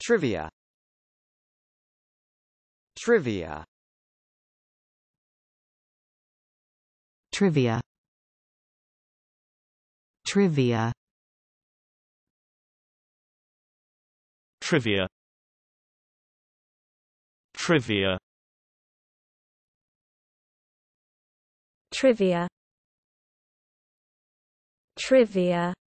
Trivia Trivia Trivia Trivia Trivia Trivia Trivia Trivia